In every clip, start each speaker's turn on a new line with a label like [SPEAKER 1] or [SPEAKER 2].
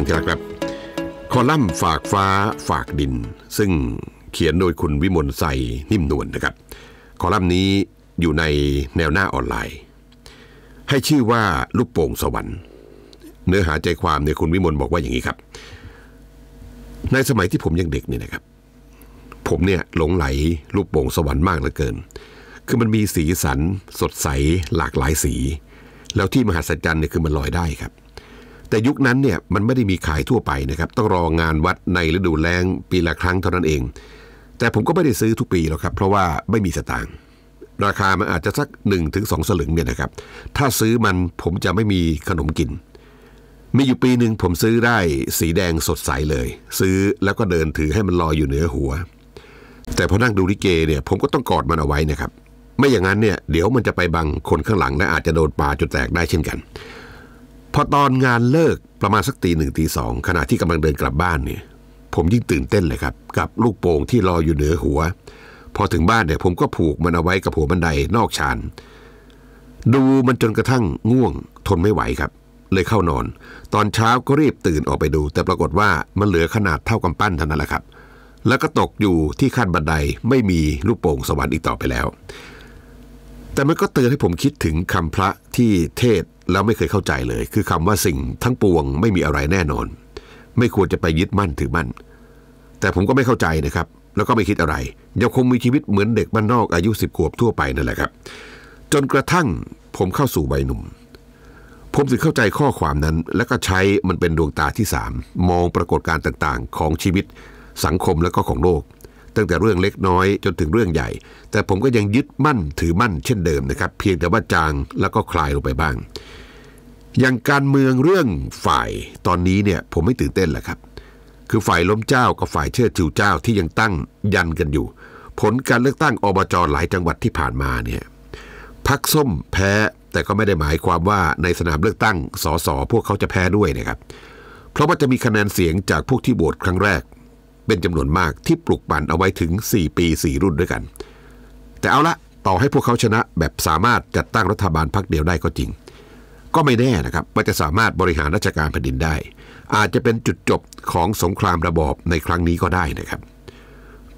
[SPEAKER 1] ังที่รักครับ คอลัมน์ฝากฟ้า ฝากดิน ซึ่งเขียนโดยคุณวิมลใสนิ่มนวลนนะครับคอลัมน์นี้อยู่ในแนวหน้าออนไลน์ ให้ชื่อว่าลูกโป่งสวรรค์ เนื้อหาใจความเนี่ยคุณวิมลบอกว่าอย่างนี้ครับ ในสมัยที่ผมยังเด็กเนี่ยนะครับ ผมเนี่ยหลงไหลลูกโป่งสวรรค์มากเหลือเกิน คือมันมีสีสัน สดใส หลากหลายสี แล้วที่มหัศจรรย์เนี่ยคือมันลอยได้ครับแต่ยุคนั้นเนี่ยมันไม่ได้มีขายทั่วไปนะครับต้องรองานวัดในฤดูแล้งปีละครั้งเท่านั้นเอง แต่ผมก็ไม่ได้ซื้อทุกปีหรอกครับ เพราะว่าไม่มีสตางค์ราคามันอาจจะสัก1นถึงสสลึงเนี่ยนะครับ ถ้าซื้อมันผมจะไม่มีขนมกิน มีอยู่ปีหนึ่งผมซื้อได้สีแดงสดใสเลย ซื้อแล้วก็เดินถือให้มันลอยอยู่เหนือหัว แต่พอนั่งดูลิเกเนี่ยผมก็ต้องกอดมันเอาไว้นะครับ ไม่อย่างนั้นเนี่ยเดี๋ยวมันจะไปบังคนข้างหลังและอาจจะโดนปลาจนแตกได้เช่นกันพอตอนงานเลิกประมาณสักตีหนึ่งตีสองขณะที่กำลังเดินกลับบ้านเนี่ย ผมยิ่งตื่นเต้นเลยครับ กับลูกโป่งที่ลอยอยู่เหนือหัว พอถึงบ้านเนี่ยผมก็ผูกมันเอาไว้กับหัวบันไดนอกชานดูมันจนกระทั่งง่วง ทนไม่ไหวครับ เลยเข้านอน ตอนเช้าก็รีบตื่นออกไปดู แต่ปรากฏว่ามันเหลือขนาดเท่ากำปั้นเท่านั้นแหละครับ แล้วก็ตกอยู่ที่ขั้นบันไดไม่มีลูกโป่งสวรรค์อีกต่อไปแล้วแต่มันก็เตือนให้ผมคิดถึงคำพระที่เทศแล้วไม่เคยเข้าใจเลย คือคำว่าสิ่งทั้งปวงไม่มีอะไรแน่นอน ไม่ควรจะไปยึดมั่นถือมั่น แต่ผมก็ไม่เข้าใจนะครับ แล้วก็ไม่คิดอะไรยังคงมีชีวิตเหมือนเด็กบ้านนอกอายุสิบขวบทั่วไปนั่นแหละครับจนกระทั่งผมเข้าสู่วัยหนุ่ม ผมถึงเข้าใจข้อความนั้น และก็ใช้มันเป็นดวงตาที่สามมองปรากฏการณ์ต่างๆ ของชีวิต สังคมและก็ของโลกตั้งแต่เรื่องเล็กน้อยจนถึงเรื่องใหญ่ แต่ผมก็ยังยึดมั่นถือมั่นเช่นเดิมนะครับเพียงแต่ว่าจางแล้วก็คลายลงไปบ้าง อย่างการเมืองเรื่องฝ่ายตอนนี้เนี่ยผมไม่ตื่นเต้นแหละครับ คือฝ่ายล้มเจ้ากับฝ่ายเชิดชูเจ้าที่ยังตั้งยันกันอยู่ ผลการเลือกตั้งอบจหลายจังหวัดที่ผ่านมาเนี่ยพักส้มแพ้ แต่ก็ไม่ได้หมายความว่าในสนามเลือกตั้งสสพวกเขาจะแพ้ด้วยนะครับ เพราะว่าจะมีคะแนนเสียงจากพวกที่โหวตครั้งแรกเป็นจำนวนมากที่ปลูกปั่นเอาไว้ถึง 4 ปี 4 รุ่นด้วยกัน แต่เอาละต่อให้พวกเขาชนะแบบสามารถจัดตั้งรัฐบาลพักเดียวได้ก็จริง ก็ไม่แน่นะครับ ว่าจะสามารถบริหารราชการแผ่นดินได้ อาจจะเป็นจุดจบของสงครามระบอบในครั้งนี้ก็ได้นะครับ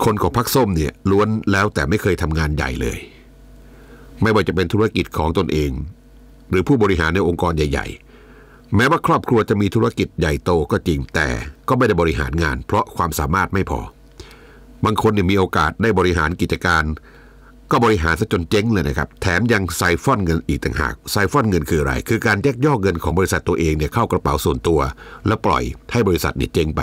[SPEAKER 1] คนของพรรคส้มเนี่ยล้วนแล้วแต่ไม่เคยทำงานใหญ่เลย ไม่ว่าจะเป็นธุรกิจของตนเอง หรือผู้บริหารในองค์กรใหญ่ ๆแม้ว่าครอบครัวจะมีธุรกิจใหญ่โตก็จริง แต่ก็ไม่ได้บริหารงาน เพราะความสามารถไม่พอ บางคนเนี่ยมีโอกาสได้บริหารกิจการ ก็บริหารซะจนเจ๊งเลยนะครับ แถมยังไซฟอนเงินอีกต่างหาก ไซฟอนเงินคืออะไร คือการแยกย่อเงินของบริษัทตัวเองเนี่ยเข้ากระเป๋าส่วนตัว แล้วปล่อยให้บริษัทเนี่ยเจ๊งไป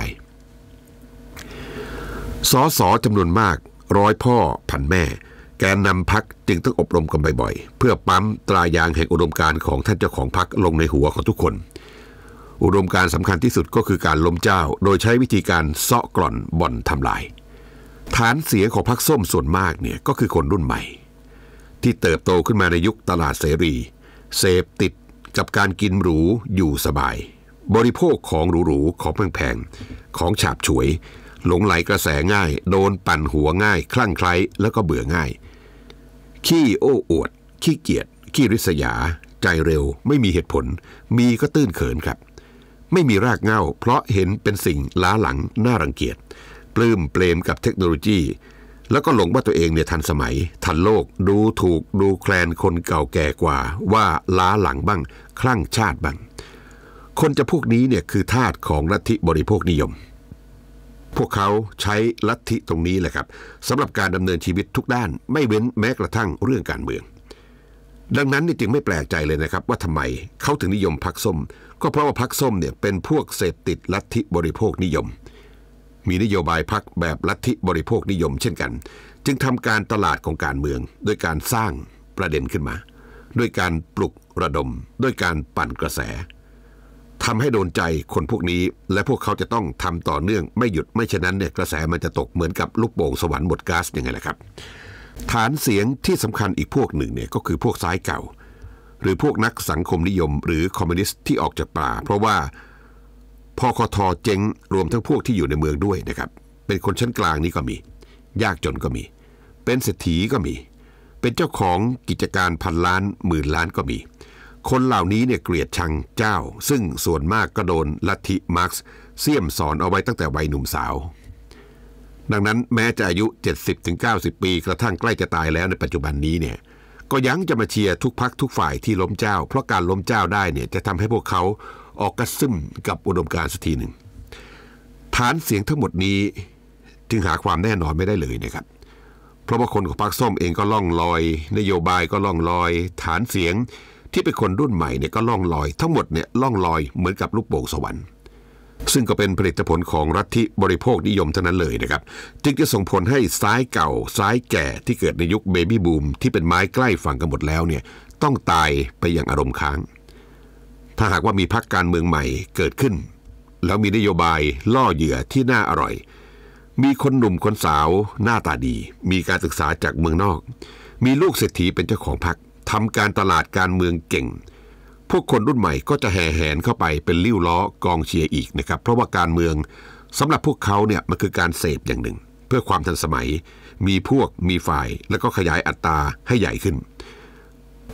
[SPEAKER 1] สอสอจำนวนมาก ร้อยพ่อพันแม่ แกนนำพักจึงต้องอบรมกันบ่อยๆ เพื่อปั๊มตรายางแห่งอุดมการของท่านเจ้าของพักลงในหัวของทุกคนอุดมการสำคัญที่สุดก็คือการล้มเจ้า โดยใช้วิธีการเซาะกร่อนบ่อนทำลาย ฐานเสียงของพรรคส้มส่วนมากเนี่ยก็คือคนรุ่นใหม่ ที่เติบโตขึ้นมาในยุคตลาดเสรีเสพติดกับการกินหรูอยู่สบาย บริโภคของหรูๆของแพงๆของฉาบฉวย หลงไหลกระแสง่าย โดนปั่นหัวง่าย คลั่งไคล้แล้วก็เบื่อง่าย ขี้โอ้อวด ขี้เกียจขี้ริษยา ใจเร็วไม่มีเหตุผล มีก็ตื้นเขินครับไม่มีรากเง้า เพราะเห็นเป็นสิ่งล้าหลังน่ารังเกียจปลื้มเปลมกับเทคโนโลยี แล้วก็หลงว่าตัวเองเนี่ยทันสมัย ทันโลกดูถูกดูแคลนคนเก่าแก่กว่าว่าล้าหลังบ้างคลั่งชาติบ้าง คนจะพวกนี้เนี่ยคือทาสของลัทธิบริโภคนิยม พวกเขาใช้ลัทธิตรงนี้แหละครับสำหรับการดำเนินชีวิตทุกด้าน ไม่เว้นแม้กระทั่งเรื่องการเมือง ดังนั้น นี่จึงไม่แปลกใจเลยนะครับ ว่าทำไมเขาถึงนิยมพักส้มก็เพราะว่าพรรคส้มเนี่ยเป็นพวกเสพติดลัทธิบริโภคนิยม มีนโยบายพรรคแบบลัทธิบริโภคนิยม เช่นกัน จึงทำการตลาดของการเมืองด้วยการสร้างประเด็นขึ้นมา ด้วยการปลุกระดมด้วยการปั่นกระแสทำให้โดนใจคนพวกนี้ และพวกเขาจะต้องทำต่อเนื่องไม่หยุด ไม่ฉะนั้นเนี่ยกระแสมันจะตกเหมือนกับลูกโป่งสวรรค์หมดก๊าซยังไงล่ะครับ ฐานเสียงที่สำคัญอีกพวกหนึ่งเนี่ยก็คือพวกซ้ายเก่าหรือพวกนักสังคมนิยม หรือคอมมิวนิสต์ที่ออกจากป่า เพราะว่าพอคอทอเจ๊งรวมทั้งพวกที่อยู่ในเมืองด้วยนะครับเป็นคนชั้นกลางนี่ก็มี ยากจนก็มี เป็นเศรษฐีก็มี เป็นเจ้าของกิจการพันล้านหมื่นล้านก็มี คนเหล่านี้เนี่ยเกลียดชังเจ้า ซึ่งส่วนมากก็โดนลัทธิมาร์กซ์เสี่ยมสอนเอาไว้ตั้งแต่วัยหนุ่มสาว ดังนั้นแม้จะอายุ 70-90 ปี กระทั่งใกล้จะตายแล้วในปัจจุบันนี้เนี่ยก็ยังจะมาเชียร์ทุกพักทุกฝ่ายที่ล้มเจ้า เพราะการล้มเจ้าได้เนี่ยจะทำให้พวกเขาออกกระซึมกับอุดมการณ์สักทีหนึ่งฐานเสียงทั้งหมดนี้จึงหาความแน่นอนไม่ได้เลยนะครับเพราะว่าคนของพรรคส้มเองก็ล่องลอย นโยบายก็ล่องลอย ฐานเสียงที่เป็นคนรุ่นใหม่เนี่ยก็ล่องลอย ทั้งหมดเนี่ยล่องลอยเหมือนกับลูกโป่งสวรรค์ซึ่งก็เป็นผลิตผลของรัฐที่บริโภคนิยมเท่านั้นเลยนะครับจึงจะส่งผลให้ซ้ายเก่า ซ้ายแก่ที่เกิดในยุคเบบี้บูม ที่เป็นไม้ใกล้ฝั่งกันหมดแล้วเนี่ยต้องตายไปอย่างอารมณ์ค้าง ถ้าหากว่ามีพรรคการเมืองใหม่เกิดขึ้น แล้วมีนโยบายล่อเหยื่อที่น่าอร่อย มีคนหนุ่มคนสาว หน้าตาดี มีการศึกษาจากเมืองนอก มีลูกเศรษฐีเป็นเจ้าของพรรคทำการตลาดการเมืองเก่งพวกคนรุ่นใหม่ก็จะแห่แหนเข้าไปเป็นลิ้วล้อกองเชียร์อีกนะครับ เพราะว่าการเมืองสำหรับพวกเขาเนี่ยมันคือการเสพอย่างหนึ่ง เพื่อความทันสมัยมีพวกมีฝ่าย แล้วก็ขยายอัตราให้ใหญ่ขึ้น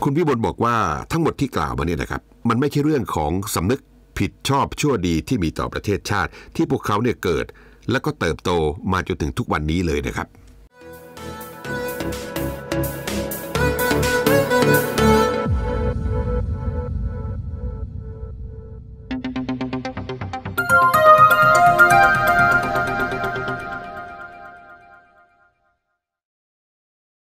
[SPEAKER 1] คุณพี่บลบอกว่าทั้งหมดที่กล่าวมาเนี่ยนะครับ มันไม่ใช่เรื่องของสำนึกผิดชอบชั่วดีที่มีต่อประเทศชาติ ที่พวกเขาเนี่ยเกิด แล้วก็เติบโตมาจนถึงทุกวันนี้เลยนะครับ